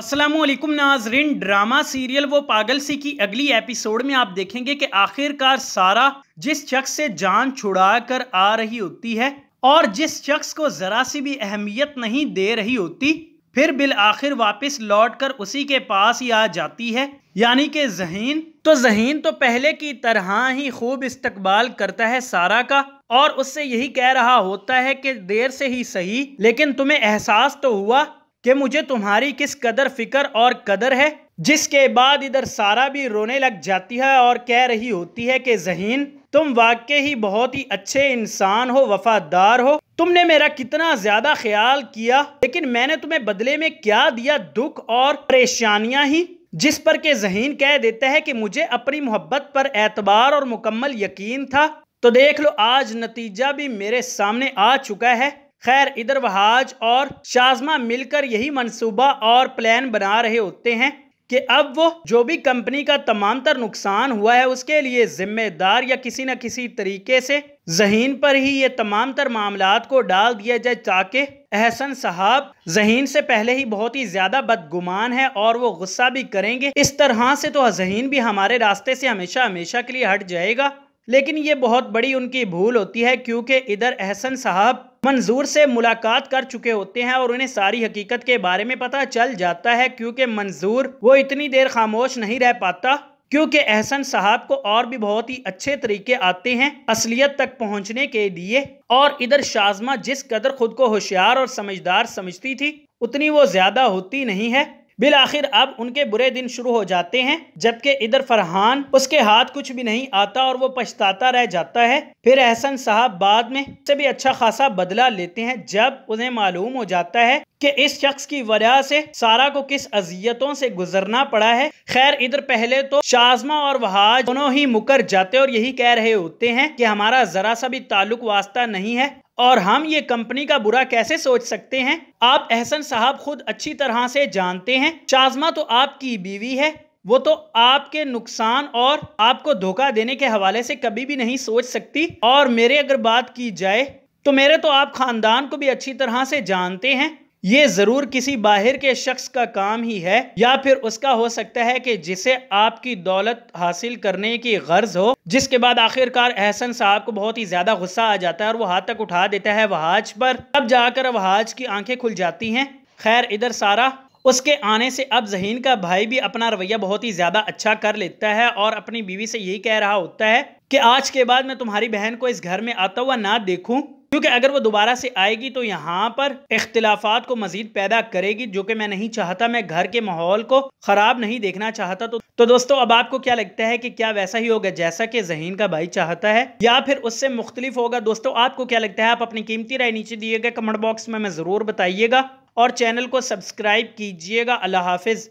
असलम नाजरीन drama serial वो पागल सी की अगली एपिसोड में आप देखेंगे कि आखिरकार सारा जिस शख्स से जान छुड़ा कर आ रही होती है और जिस शख्स को ज़रा सी भी अहमियत नहीं दे रही होती फिर बिल आखिर वापस लौट कर उसी के पास ही आ जाती है यानी कि जहीन तो जहीन तो पहले की तरह ही खूब इस्तकबाल करता है सारा का और उससे यही कह रहा होता है कि देर से ही सही लेकिन तुम्हें एहसास तो हुआ कि मुझे तुम्हारी किस कदर फिक्र और कदर है जिसके बाद इधर सारा भी रोने लग जाती है और कह रही होती है कि जहीन तुम वाकई ही बहुत ही अच्छे इंसान हो वफादार हो तुमने मेरा कितना ज़्यादा ख्याल किया लेकिन मैंने तुम्हें बदले में क्या दिया दुख और परेशानियां ही जिस पर के जहीन कह देता है कि मुझे अपनी मोहब्बत पर एतबार और मुकम्मल यकीन था तो देख लो आज नतीजा भी मेरे सामने आ चुका है खैर इधर वहाज और शाजमा मिलकर यही मंसूबा और प्लान बना रहे होते हैं कि अब वो जो भी कंपनी का तमाम तर नुकसान हुआ है उसके लिए जिम्मेदार या किसी न किसी तरीके से जहीन पर ही ये तमाम तर मामला को डाल दिया जाए ताकि अहसन साहब जहीन से पहले ही बहुत ही ज़्यादा बदगुमान है और वो गुस्सा भी करेंगे इस तरह से तो जहीन भी हमारे रास्ते से हमेशा हमेशा के लिए हट जाएगा लेकिन ये बहुत बड़ी उनकी भूल होती है क्योंकि इधर एहसन साहब मंजूर से मुलाकात कर चुके होते हैं और उन्हें सारी हकीकत के बारे में पता चल जाता है क्योंकि मंजूर वो इतनी देर खामोश नहीं रह पाता क्योंकि एहसन साहब को और भी बहुत ही अच्छे तरीके आते हैं असलियत तक पहुंचने के लिए और इधर शाजमा जिस कदर खुद को होशियार और समझदार समझती थी उतनी वो ज्यादा होती नहीं है बिल आखिर अब उनके बुरे दिन शुरू हो जाते हैं जबकि इधर फरहान उसके हाथ कुछ भी नहीं आता और वो पछताता रह जाता है फिर एहसन साहब बाद में से भी अच्छा खासा बदला लेते हैं जब उन्हें मालूम हो जाता है कि इस शख्स की वजह से सारा को किस अजियतों से गुजरना पड़ा है खैर इधर पहले तो शाजमा और वहाज दोनों ही मुकर जाते और यही कह रहे होते हैं कि हमारा जरा सा भी ताल्लुक वास्ता नहीं है और हम ये कंपनी का बुरा कैसे सोच सकते हैं आप एहसन साहब खुद अच्छी तरह से जानते हैं शाजमा तो आपकी बीवी है वो तो आपके नुकसान और आपको धोखा देने के हवाले से कभी भी नहीं सोच सकती और मेरे अगर बात की जाए तो मेरे तो आप खानदान को भी अच्छी तरह से जानते हैं ये ज़रूर किसी बाहर के शख्स का काम ही है या फिर उसका हो सकता है कि जिसे आपकी दौलत हासिल करने की गर्ज हो जिसके बाद आखिरकार एहसन साहब को बहुत ही ज़्यादा गुस्सा आ जाता है और वो हाथ तक उठा देता है वहाज पर तब जाकर वहाज की आंखें खुल जाती हैं खैर इधर सारा उसके आने से अब जहीन का भाई भी अपना रवैया बहुत ही ज़्यादा अच्छा कर लेता है और अपनी बीवी से यही कह रहा होता है कि आज के बाद मैं तुम्हारी बहन को इस घर में आता हुआ ना देखूं क्योंकि अगर वो दोबारा से आएगी तो यहाँ पर इख्तलाफात को मजीद पैदा करेगी जो कि मैं नहीं चाहता मैं घर के माहौल को ख़राब नहीं देखना चाहता तो तो दोस्तों अब आपको क्या लगता है कि क्या वैसा ही होगा जैसा कि जहीन का भाई चाहता है या फिर उससे मुख्तलिफ होगा दोस्तों आपको क्या लगता है आप अपनी कीमती राय नीचे दिए गए कमेंट बॉक्स में मैं ज़रूर बताइएगा और चैनल को सब्सक्राइब कीजिएगा अल्लाह हाफिज़